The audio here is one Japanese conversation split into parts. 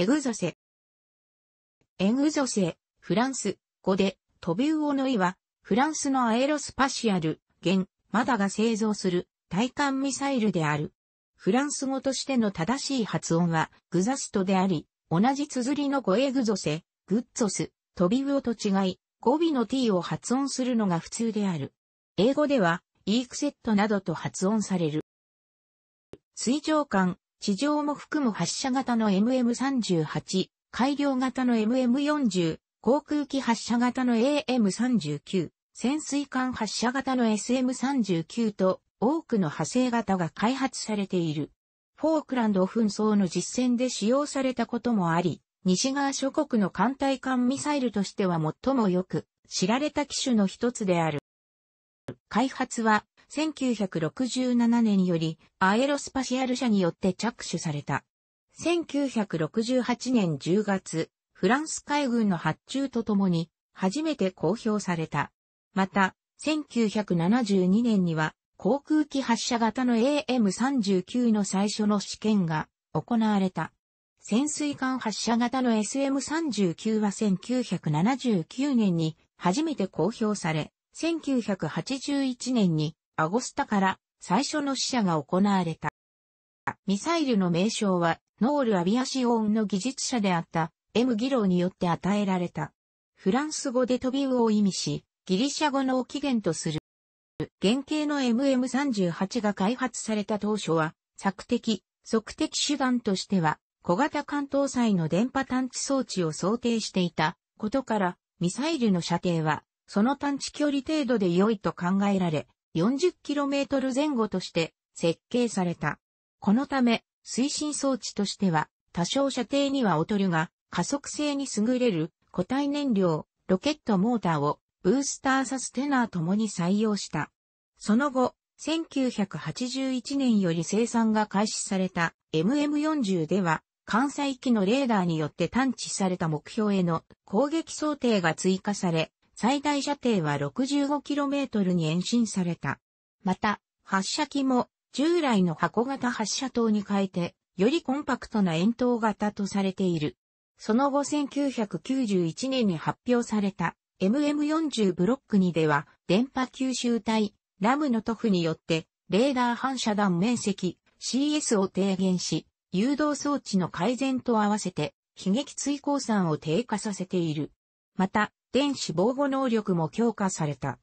エグゾセ。エグゾセ、フランス語でトビウオの意は、フランスのアエロスパシアル、現、マダが製造する対艦ミサイルである。フランス語としての正しい発音はグザストであり、同じ綴りの語エグゾセ、グッゾス、トビウオと違い、語尾の t を発音するのが普通である。英語では、イークセットなどと発音される。水上艦、地上も含む発射型の MM38、改良型の MM40、航空機発射型の AM39、潜水艦発射型の SM39 と多くの派生型が開発されている。フォークランド紛争の実戦で使用されたこともあり、西側諸国の艦隊艦ミサイルとしては最もよく知られた機種の一つである。開発は1967年よりアエロスパシアル社によって着手された。1968年10月、フランス海軍の発注とともに初めて公表された。また、1972年には航空機発射型の AM39 の最初の試験が行われた。潜水艦発射型の SM39 は1979年に初めて公表され、1981年にアゴスタから最初の試射が行われた。ミサイルの名称は、ノール・アビアシオンの技術者であった、エム・ギローによって与えられた。フランス語で飛び魚を意味し、ギリシャ語の起源とする。原型の MM38 が開発された当初は、索敵、測敵手段としては、小型関東債の電波探知装置を想定していたことから、ミサイルの射程は、その探知距離程度で良いと考えられ、40km 前後として設計された。このため、推進装置としては、多少射程には劣るが、加速性に優れる固体燃料、ロケットモーターをブースターサステナーともに採用した。その後、1981年より生産が開始された MM40 では、関西機のレーダーによって探知された目標への攻撃想定が追加され、最大射程は 65km に延伸された。また、発射機も従来の箱型発射塔に変えて、よりコンパクトな円筒型とされている。その後1991年に発表された MM40 ブロック2では、電波吸収体、ラムの塗布によって、レーダー反射弾面積 CS を低減し、誘導装置の改善と合わせて、悲劇追光算を低下させている。また、電子防護能力も強化された。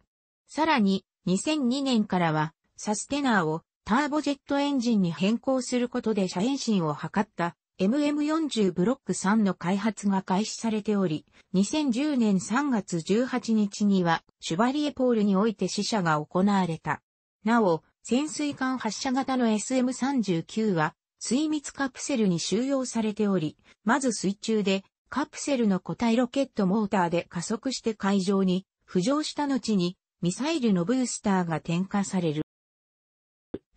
さらに、2002年からは、サステナーをターボジェットエンジンに変更することで車変身を図った MM40 ブロック3の開発が開始されており、2010年3月18日にはシュバリエポールにおいて試射が行われた。なお、潜水艦発射型の SM39 は水密カプセルに収容されており、まず水中でカプセルの固体ロケットモーターで加速して海上に浮上した後にミサイルのブースターが点火される。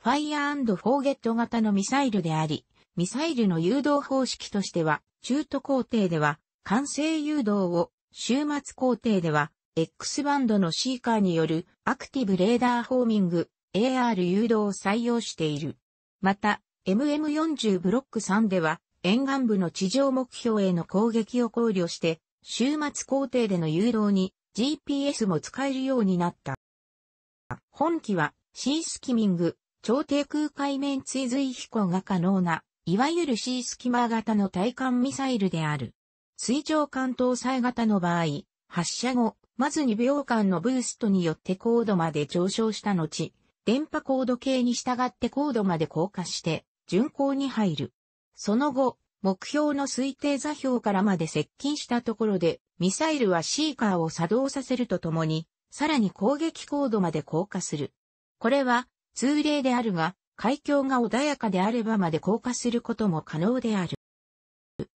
ファイアーフォーゲット型のミサイルであり、ミサイルの誘導方式としては、中途工程では完成誘導を、終末工程では X バンドのシーカーによるアクティブレーダーフォーミング AR 誘導を採用している。また、MM40 ブロック3では沿岸部の地上目標への攻撃を考慮して、終末工程での誘導に GPS も使えるようになった。本機はシースキミング、超低空海面追随飛行が可能な、いわゆるシースキマー型の対艦ミサイルである。水上艦搭載型の場合、発射後、まず2秒間のブーストによって高度まで上昇した後、電波高度計に従って高度まで降下して、巡航に入る。その後、目標の推定座標からまで接近したところで、ミサイルはシーカーを作動させるとともに、さらに攻撃高度まで降下する。これは、通例であるが、海峡が穏やかであればまで降下することも可能である。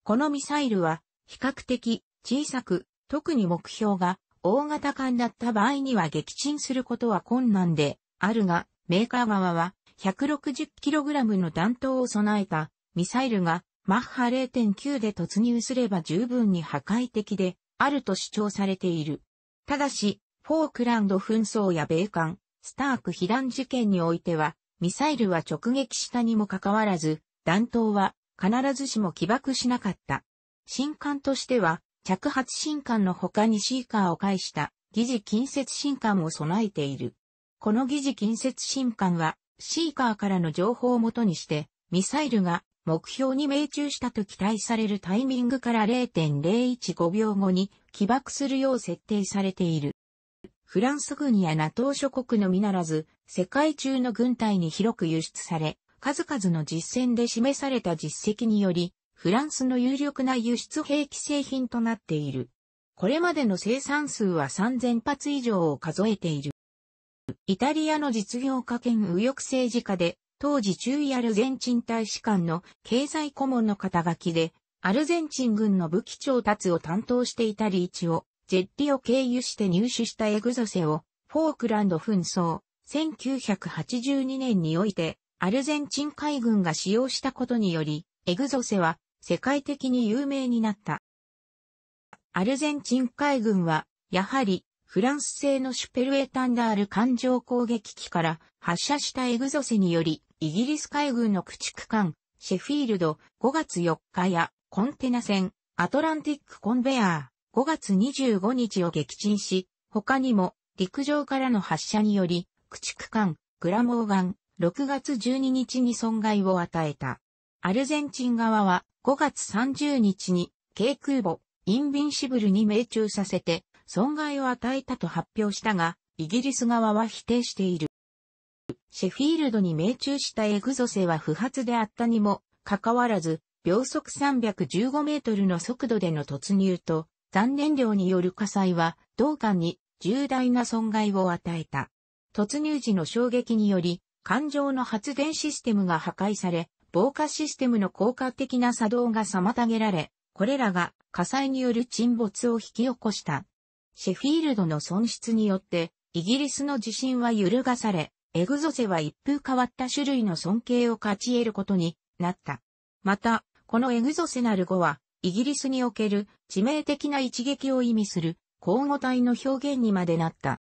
このミサイルは、比較的小さく、特に目標が大型艦だった場合には撃沈することは困難であるが、メーカー側は 160kg の弾頭を備えたミサイルがマッハ0.9で突入すれば十分に破壊的であると主張されている。ただし、フォークランド紛争や米韓、スターク被弾事件においては、ミサイルは直撃したにもかかわらず、弾頭は必ずしも起爆しなかった。新艦としては、着発新艦の他にシーカーを介した疑似近接新艦を備えている。この疑似近接新艦は、シーカーからの情報をもとにして、ミサイルが目標に命中したと期待されるタイミングから0.015秒後に起爆するよう設定されている。フランス軍や NATO 諸国のみならず、世界中の軍隊に広く輸出され、数々の実戦で示された実績により、フランスの有力な輸出兵器製品となっている。これまでの生産数は3000発以上を数えている。イタリアの実業家兼右翼政治家で当時中位アルゼンチン大使館の経済顧問の肩書きで、アルゼンチン軍の武器調達を担当していたリーチを、ジェッリを経由して入手したエグゾセを、フォークランド紛争、1982年において、アルゼンチン海軍が使用したことにより、エグゾセは世界的に有名になった。アルゼンチン海軍は、やはり、フランス製のシュペルエタンダール艦上攻撃機から発射したエグゾセによりイギリス海軍の駆逐艦、シェフィールド、5月4日や、コンテナ船、アトランティックコンベアー、5月25日を撃沈し、他にも、陸上からの発射により、駆逐艦、グラモーガン、6月12日に損害を与えた。アルゼンチン側は、5月30日に、軽空母、インビンシブルに命中させて、損害を与えたと発表したが、イギリス側は否定している。シェフィールドに命中したエグゾセは不発であったにも、かかわらず、秒速315メートルの速度での突入と、残燃量による火災は、同艦に重大な損害を与えた。突入時の衝撃により、艦上の発電システムが破壊され、防火システムの効果的な作動が妨げられ、これらが火災による沈没を引き起こした。シェフィールドの損失によって、イギリスの地震は揺るがされ、エグゾセは一風変わった種類の尊敬を勝ち得ることになった。また、このエグゾセなる語は、イギリスにおける致命的な一撃を意味する交互体の表現にまでなった。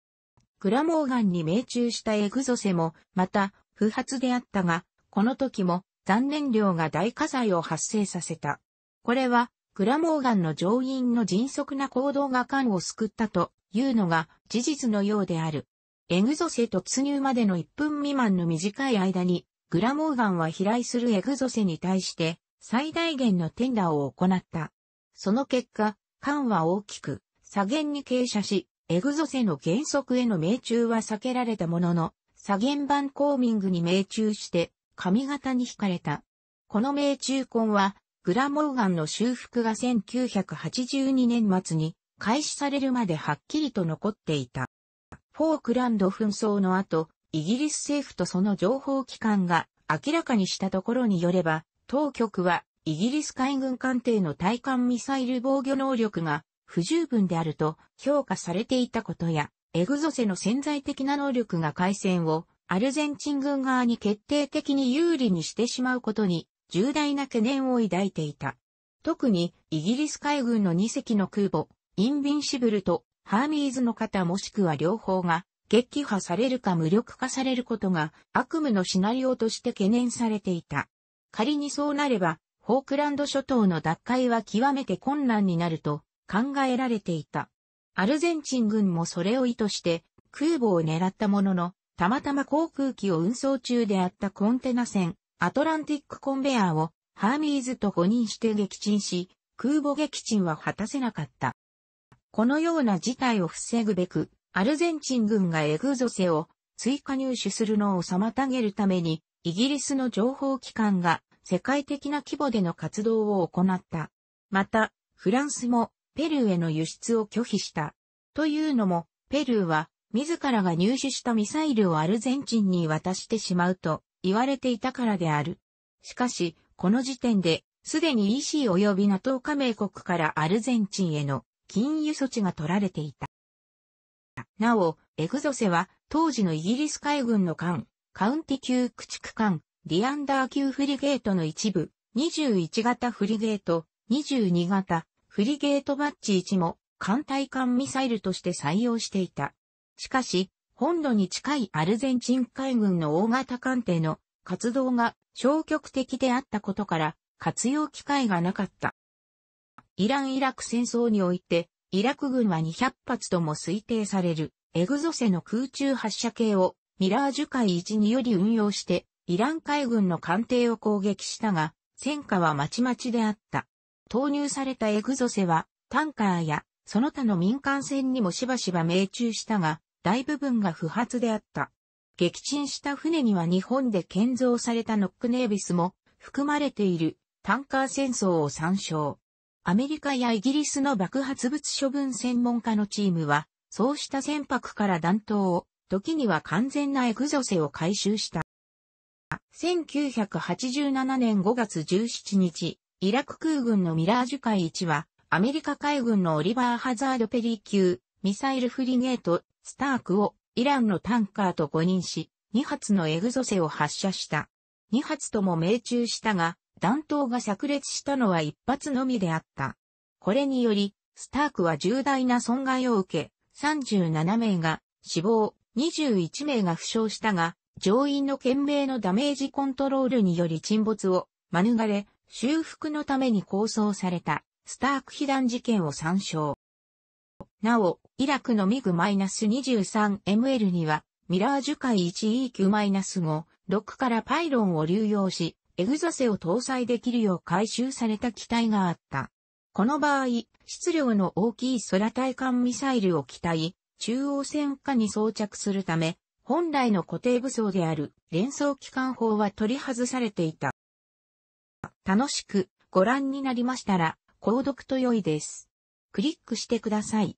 グラモーガンに命中したエグゾセも、また、不発であったが、この時も残念量が大火災を発生させた。これは、グラモーガンの乗員の迅速な行動が艦を救ったというのが事実のようである。エグゾセ突入までの1分未満の短い間に、グラモーガンは飛来するエグゾセに対して、最大限のテンダーを行った。その結果、艦は大きく、左舷に傾斜し、エグゾセの減速への命中は避けられたものの、左舷版。コーミングに命中して、髪型に惹かれた。この命中痕は、グラモーガンの修復が1982年末に開始されるまではっきりと残っていた。フォークランド紛争の後、イギリス政府とその情報機関が明らかにしたところによれば、当局はイギリス海軍艦艇の対艦ミサイル防御能力が不十分であると評価されていたことや、エグゾセの潜在的な能力が海戦をアルゼンチン軍側に決定的に有利にしてしまうことに重大な懸念を抱いていた。特にイギリス海軍の2隻の空母、インビンシブルとハーミーズの方もしくは両方が撃破されるか無力化されることが悪夢のシナリオとして懸念されていた。仮にそうなれば、フォークランド諸島の奪回は極めて困難になると考えられていた。アルゼンチン軍もそれを意図して空母を狙ったものの、たまたま航空機を運送中であったコンテナ船、アトランティックコンベアをハーミーズと誤認して撃沈し、空母撃沈は果たせなかった。このような事態を防ぐべく、アルゼンチン軍がエグゾセを追加入手するのを妨げるために、イギリスの情報機関が世界的な規模での活動を行った。また、フランスもペルーへの輸出を拒否した。というのも、ペルーは自らが入手したミサイルをアルゼンチンに渡してしまうと言われていたからである。しかし、この時点で、すでに EC 及び NATO 加盟国からアルゼンチンへの禁輸措置が取られていた。なお、エグゾセは当時のイギリス海軍の艦、カウンティ級駆逐艦、ディアンダー級フリゲートの一部、21型フリゲート、22型、フリゲートバッジ1も、艦隊艦ミサイルとして採用していた。しかし、本土に近いアルゼンチン海軍の大型艦艇の活動が消極的であったことから、活用機会がなかった。イラン・イラク戦争において、イラク軍は200発とも推定される、エグゾセの空中発射系を、ミラージュ海1により運用して、イラン海軍の艦艇を攻撃したが、戦果はまちまちであった。投入されたエグゾセは、タンカーや、その他の民間船にもしばしば命中したが、大部分が不発であった。撃沈した船には日本で建造されたノックネービスも含まれているタンカー戦争を参照。アメリカやイギリスの爆発物処分専門家のチームは、そうした船舶から弾頭を、時には完全なエグゾセを回収した。1987年5月17日、イラク空軍のミラージュ海1は、アメリカ海軍のオリバー・ハザード・ペリー級、ミサイルフリゲート、スタークをイランのタンカーと誤認し、2発のエグゾセを発射した。2発とも命中したが、弾頭が炸裂したのは一発のみであった。これにより、スタークは重大な損害を受け、37名が死亡、21名が負傷したが、乗員の懸命のダメージコントロールにより沈没を免れ、修復のために構想されたスターク被弾事件を参照。なお、イラクのミグ -23ML には、ミラージュ海 1EQ-5、6からパイロンを流用し、エグザセを搭載できるよう改修された機体があった。この場合、質量の大きい空対艦ミサイルを機体、中央線下に装着するため、本来の固定武装である連装機関砲は取り外されていた。楽しくご覧になりましたら、購読と良いです。クリックしてください。